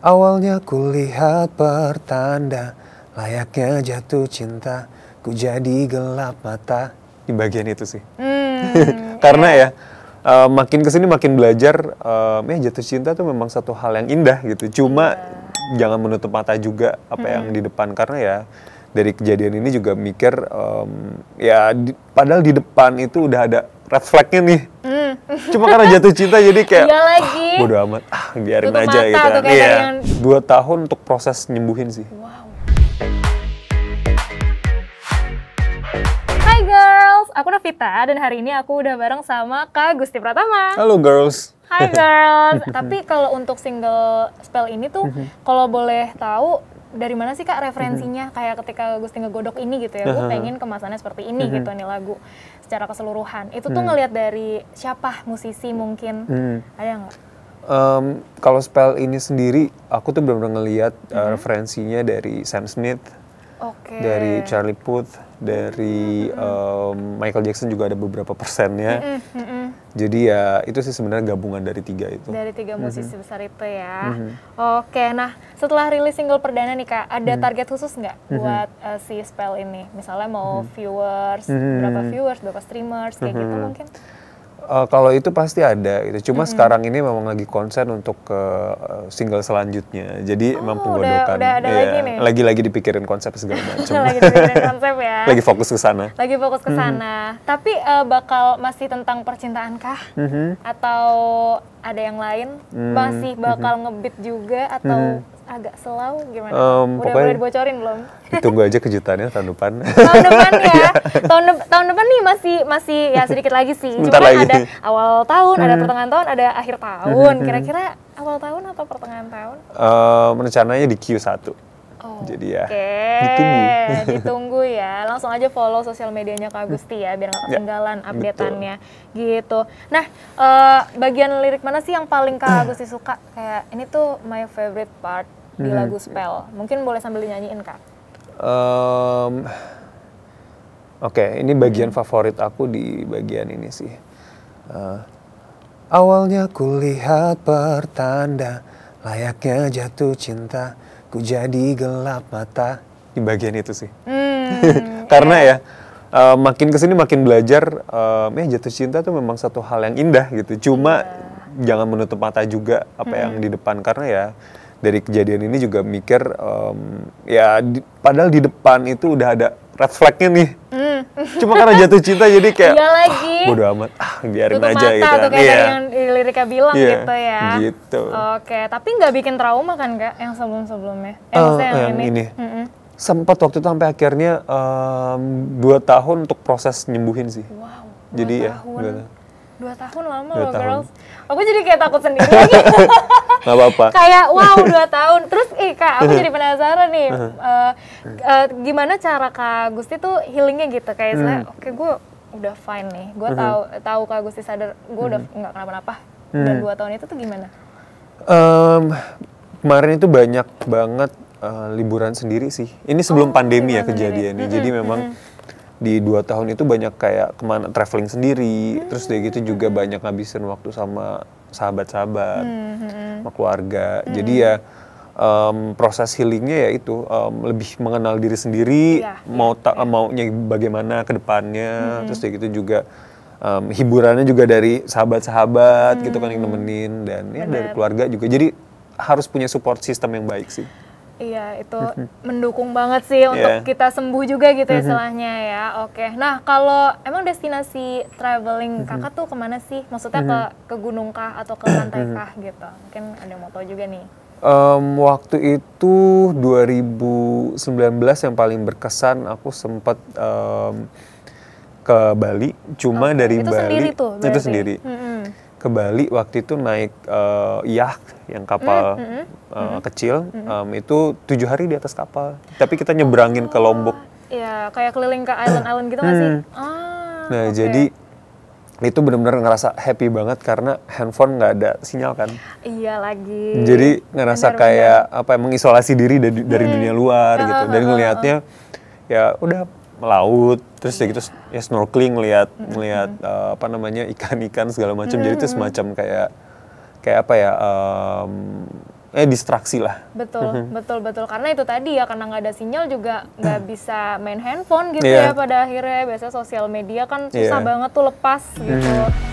Awalnya ku lihat pertanda layaknya jatuh cinta, ku jadi gelap mata. Di bagian itu sih. Hmm, Karena iya. ya, uh, makin kesini makin belajar, uh, ya jatuh cinta tuh memang satu hal yang indah gitu. Cuma yeah. jangan menutup mata juga apa hmm. yang di depan. Karena ya dari kejadian ini juga mikir, um, ya di, padahal di depan itu udah ada red flagnya nih. Hmm cuma karena jatuh cinta jadi kayak Gak lagi. Ah, bodo amat ah, biarin Tutup aja gitu kan iya yang... dua tahun untuk proses nyembuhin sih wow. Hai girls, aku Novita dan hari ini aku udah bareng sama Kak Gusti Pratama. Halo girls. Hai girls. Tapi kalau untuk single spell ini tuh, mhm. kalau boleh tahu dari mana sih kak mhm. referensinya mm -hmm. kayak ketika Gusti ngegodok ini gitu ya, gue pengen kemasannya seperti ini mm -hmm. gitu nih lagu secara keseluruhan. Itu tuh mm. ngelihat dari siapa musisi mungkin mm. ada nggak? Um, kalau spell ini sendiri, aku tuh benar-benar ngelihat mm -hmm. uh, referensinya dari Sam Smith, Okay. Dari Charlie Puth, dari mm -hmm. um, Michael Jackson juga ada beberapa persennya. Mm -hmm. Jadi ya itu sih sebenarnya gabungan dari tiga itu. Dari tiga mm-hmm. musisi mm -hmm. besar itu ya. Mm -hmm. Oke, nah setelah rilis single perdana nih kak, ada mm -hmm. target khusus nggak mm -hmm. buat uh, si Spell ini? Misalnya mau mm -hmm. viewers, mm -hmm. berapa viewers, berapa streamers, kayak mm -hmm. gitu mm-hmm. mungkin? uh, kalau itu pasti ada gitu. Cuma mm -hmm. sekarang ini memang lagi konsen untuk uh, single selanjutnya. Jadi oh, memang penggodokan. Udah, udah iya, lagi nih. Lagi-lagi dipikirin konsep segala macam. lagi dipikirin konsep ya. lagi fokus ke sana. Lagi fokus ke mm-hmm. sana. Mm -hmm. Tapi uh, bakal masih tentang percintaan kah? Mm -hmm. Atau ada yang lain? Mm -hmm. Masih bakal mm -hmm. ngebit juga atau mm -hmm agak selau gimana? Um, udah pokoknya, boleh dibocorin belum? Tunggu aja kejutannya tahun depan. tahun depan ya. Iya. tahun de tahun depan nih masih masih ya sedikit lagi sih. Cuma lagi. ada awal tahun, hmm. ada pertengahan tahun, ada akhir tahun. Hmm. Kira-kira awal tahun atau pertengahan tahun? Um, rencananya di Q1. Oh, Jadi ya okay. ditunggu. ditunggu ya. Langsung aja follow sosial medianya Kak Gusti ya biar nggak ya, ketinggalan ya, updateannya gitu. Nah, uh, bagian lirik mana sih yang paling Kak Agusti suka? Kayak ini tuh my favorite part di hmm. lagu Spell? Mungkin boleh sambil nyanyiin kak. Um, Oke, okay, ini bagian favorit aku di bagian ini sih. Uh, awalnya lihat pertanda layaknya jatuh cinta, ku jadi gelap mata. Di bagian itu sih. Hmm, Karena ya, uh, makin kesini makin belajar, uh, ya jatuh cinta tuh memang satu hal yang indah gitu. Cuma yeah. jangan menutup mata juga apa hmm. yang di depan. Karena ya dari kejadian ini juga mikir um, ya di, padahal di depan itu udah ada red flagnya nih mm. cuma karena jatuh cinta jadi kayak iya lagi. Ah, bodo amat ah biarin Tutup aja mata, gitu kan. iya. kayak yang bilang yeah. gitu ya gitu oke tapi nggak bikin trauma kan kak yang sebelum sebelumnya Eh uh, yang, yang ini, ini. Mm -mm. sempat waktu itu sampai akhirnya um, dua tahun untuk proses nyembuhin sih wow, jadi tahun. ya tahun dua tahun lama dua loh tahun. girls aku jadi kayak takut sendiri lagi nggak apa-apa kayak wow dua tahun terus eh kak aku jadi penasaran nih uh, uh, gimana cara kak Gusti tuh healingnya gitu kayak hmm. oke okay, gue udah fine nih gue tahu tahu kak Gusti sadar gue udah hmm. nggak kenapa-napa hmm. dan dua tahun itu tuh gimana um, kemarin itu banyak banget uh, liburan sendiri sih ini sebelum oh, pandemi ya kejadian ini hmm, jadi hmm, memang di dua tahun itu banyak kayak kemana traveling sendiri hmm. terus dia gitu juga banyak ngabisin waktu sama sahabat-sahabat hmm. hmm, hmm. sama keluarga hmm. jadi ya um, proses healingnya ya itu um, lebih mengenal diri sendiri ya, mau ya, ya. maunya bagaimana kedepannya hmm. terus dia gitu juga um, hiburannya juga dari sahabat-sahabat hmm. gitu kan yang nemenin dan ya dari keluarga juga jadi harus punya support system yang baik sih Iya, itu mendukung banget sih yeah. untuk iya. kita sembuh juga gitu ya setelahnya ya. Oke. Nah, kalau emang destinasi traveling Kakak tuh kemana sih? Maksudnya ke ke gunung kah atau ke pantai kah gitu? Mungkin ada yang mau tahu juga nih. Um, waktu itu 2019 yang paling berkesan aku sempat um, ke Bali, cuma okay. Oh, dari itu Bali sendiri tuh, itu sendiri. Hmm ke Bali waktu itu naik uh, yacht yang kapal mm, -hmm. uh, mm, mm. Eh, mm-hmm. kecil mm, um, itu tujuh hari di atas kapal tapi kita nyebrangin oh, ke Lombok ya kayak keliling ke island-island gitu masih. sih hmm. ah, nah okay. jadi itu benar-benar ngerasa happy banget karena handphone nggak ada sinyal kan iya lagi jadi ngerasa bener, kayak bener. apa ya, mengisolasi diri dari, dari hmm. dunia luar gitu dan ngelihatnya ya udah melaut terus ya gitu hmm. ya snorkeling melihat melihat -hmm. uh, apa namanya ikan-ikan segala macam -hmm. jadi itu hmm. semacam kayak kayak apa ya um, eh distraksi lah betul mm -hmm. betul betul karena itu tadi ya karena nggak ada sinyal juga nggak hmm. bisa main handphone gitu yeah. ya pada akhirnya biasa sosial media kan iya. susah yeah. banget tuh lepas gitu mm